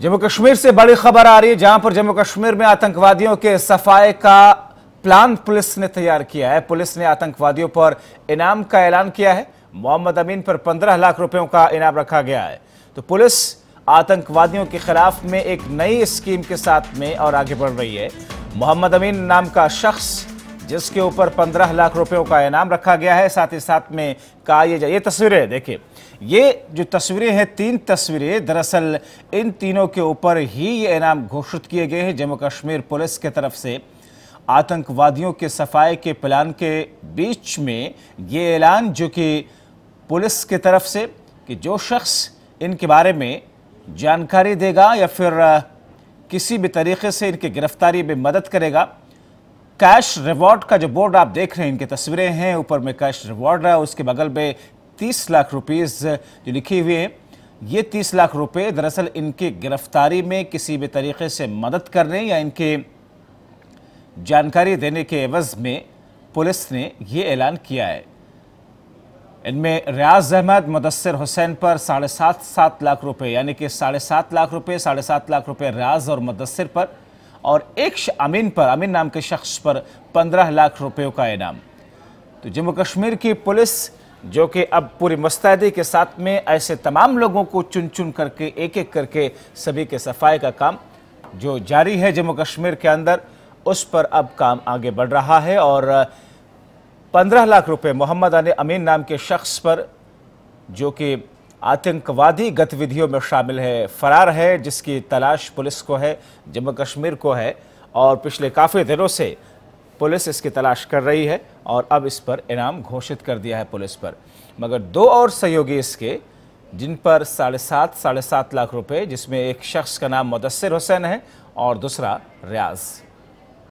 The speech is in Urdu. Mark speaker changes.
Speaker 1: جمہو کشمیر سے بڑی خبر آ رہی ہے جہاں پر جمہو کشمیر میں آتنکوادیوں کے صفائے کا پلان پولیس نے تیار کیا ہے پولیس نے آتنکوادیوں پر انعام کا اعلان کیا ہے محمد امین پر پندرہ لاکھ روپیوں کا انعام رکھا گیا ہے تو پولیس آتنکوادیوں کے خلاف میں ایک نئی اسکیم کے ساتھ میں اور آگے بڑھ رہی ہے محمد امین نام کا شخص جس کے اوپر پندرہ لاکھ روپیوں کا انعام رکھا گیا ہے ساتھ ہی ساتھ میں کہا یہ جائے یہ تصویریں دیکھیں یہ جو تصویریں ہیں تین تصویریں دراصل ان تینوں کے اوپر ہی یہ انعام گھوشت کیے گئے ہیں جموں کشمیر پولیس کے طرف سے آتنک وادیوں کے صفائے کے پلان کے بیچ میں یہ اعلان جو کہ پولیس کے طرف سے کہ جو شخص ان کے بارے میں جانکاری دے گا یا پھر کسی بھی طریقے سے ان کی گرفتاری میں مدد کرے گا کیش ریوارڈ کا جو بورڈ آپ دیکھ رہے ہیں ان کی تصویریں ہیں اوپر میں کیش ریوارڈ ہے اس کے بغل میں تیس لاکھ روپیز جو لکھی ہوئے تیس لاکھ روپے دراصل ان کی گرفتاری میں کسی بھی طریقے سے مدد کرنے یا ان کے جانکاری دینے کے عوض میں پولیس نے یہ اعلان کیا ہے ان میں ریاض احمد مدثر حسین پر ساڑھے سات سات لاکھ روپے یعنی کہ ساڑھے سات لاکھ روپے ساڑھے سات لاکھ روپے ریاض اور مدثر پر اور ایک امین پر امین نام کے شخص پر پندرہ لاکھ روپیوں کا انعام تو جموں کشمیر کی پولیس جو کہ اب پوری مستعدی کے ساتھ میں ایسے تمام لوگوں کو چن چن کر کے ایک ایک کر کے سبھی کے صفائے کا کام جو جاری ہے جموں کشمیر کے اندر اس پر اب کام آگے بڑھ رہا ہے اور پندرہ لاکھ روپے محمد ان امین نام کے شخص پر جو کہ آتنکوادی گتوھیوں میں شامل ہے فرار ہے جس کی تلاش پولیس کو ہے جموں کشمیر کو ہے اور پچھلے کافی دنوں سے پولیس اس کی تلاش کر رہی ہے اور اب اس پر انعام گھوشت کر دیا ہے پولیس پر مگر دو اور سہیوگی اس کے جن پر ساڑھے سات ساڑھے سات لاکھ روپے جس میں ایک شخص کا نام مدثر حسین ہے اور دوسرا ریاض